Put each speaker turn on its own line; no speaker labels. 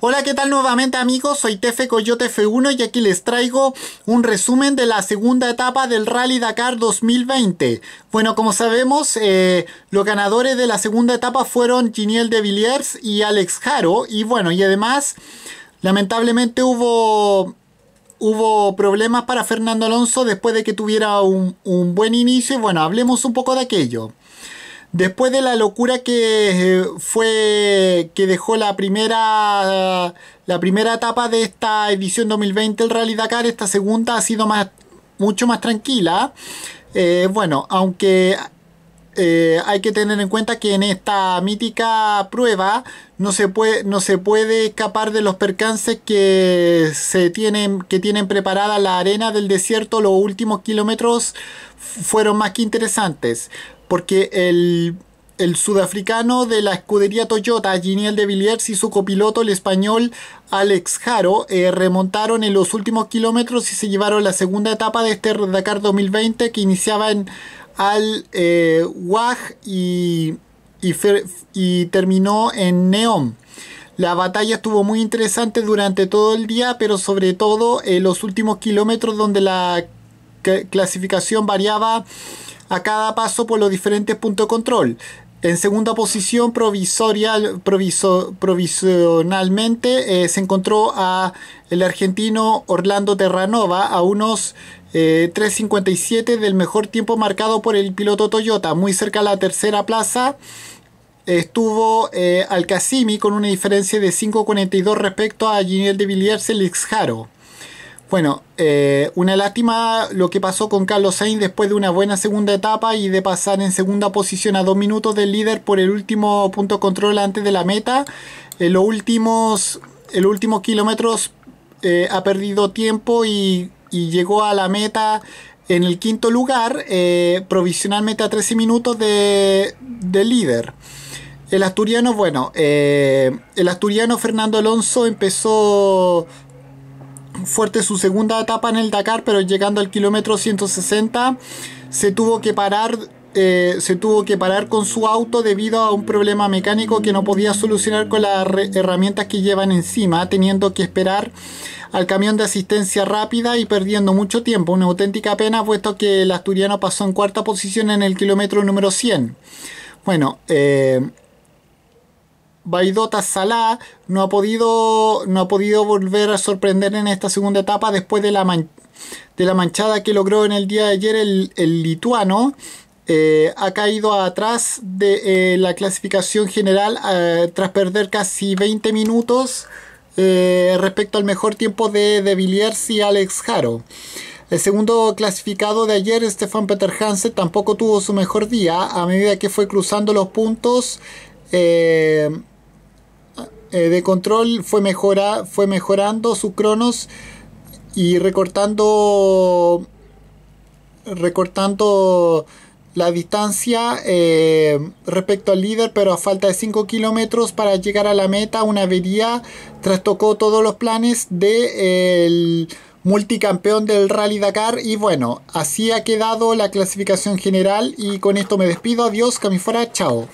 Hola, ¿qué tal nuevamente amigos? Soy Tefe Coyote F1 y aquí les traigo un resumen de la segunda etapa del Rally Dakar 2020. Bueno, como sabemos, eh, los ganadores de la segunda etapa fueron Giniel de Villiers y Alex Jaro. Y bueno, y además, lamentablemente hubo hubo problemas para Fernando Alonso después de que tuviera un, buen inicio y bueno, hablemos un poco de aquello. Después de la locura que eh, fue que dejó la primera la primera etapa de esta edición 2020 el Rally Dakar, esta segunda ha sido más mucho más tranquila. Eh, bueno, aunque eh, hay que tener en cuenta que en esta mítica prueba no se puede, no se puede escapar de los percances que se tienen, que tienen preparada la arena del desierto. Los últimos kilómetros fueron más que interesantes porque el, el sudafricano de la escudería Toyota, Giniel de Villiers, y su copiloto, el español Alex Jaro, eh, remontaron en los últimos kilómetros y se llevaron la segunda etapa de este Dakar 2020 que iniciaba en Al eh, y, y, y terminó en Neom. La batalla estuvo muy interesante durante todo el día, pero sobre todo en eh, los últimos kilómetros donde la clasificación variaba a cada paso por los diferentes puntos de control. En segunda posición provisionalmente eh, se encontró a el argentino Orlando Terranova a unos 3.57 eh, del mejor tiempo marcado por el piloto Toyota. Muy cerca a la tercera plaza estuvo al eh, Alcacimi con una diferencia de 5.42 respecto a Giniel de Villiers y Jaro. Bueno, eh, una lástima lo que pasó con Carlos Sainz después de una buena segunda etapa y de pasar en segunda posición a dos minutos del líder por el último punto control antes de la meta. En los últimos, el último kilómetros eh, ha perdido tiempo y, llegó a la meta en el quinto lugar, eh, provisionalmente a 13 minutos de, líder. El asturiano, bueno, el asturiano Fernando Alonso empezó fuerte su segunda etapa en el Dakar, pero llegando al kilómetro 160 se tuvo que parar. Eh, se tuvo que parar con su auto debido a un problema mecánico que no podía solucionar con las herramientas que llevan encima, teniendo que esperar al camión de asistencia rápida y perdiendo mucho tiempo. Una auténtica pena, puesto que el asturiano pasó en cuarta posición en el kilómetro número 100. Bueno, eh, Baidota Salah no ha podido no ha podido volver a sorprender en esta segunda etapa después de la, de la manchada que logró en el día de ayer el, lituano. Eh, ha caído atrás de eh, la clasificación general eh, tras perder casi 20 minutos respecto al mejor tiempo de, de Villiers y Alex Jaro. El segundo clasificado de ayer, Stefan Peter Hansen, tampoco tuvo su mejor día a medida que fue cruzando los puntos. Eh, de control fue, mejora, fue mejorando sus cronos y recortando, recortando la distancia eh, respecto al líder, pero a falta de 5 kilómetros para llegar a la meta, una avería trastocó todos los planes del de, eh, multicampeón del Rally Dakar. Y bueno, así ha quedado la clasificación general. Y con esto me despido. Adiós, Camifora, chao.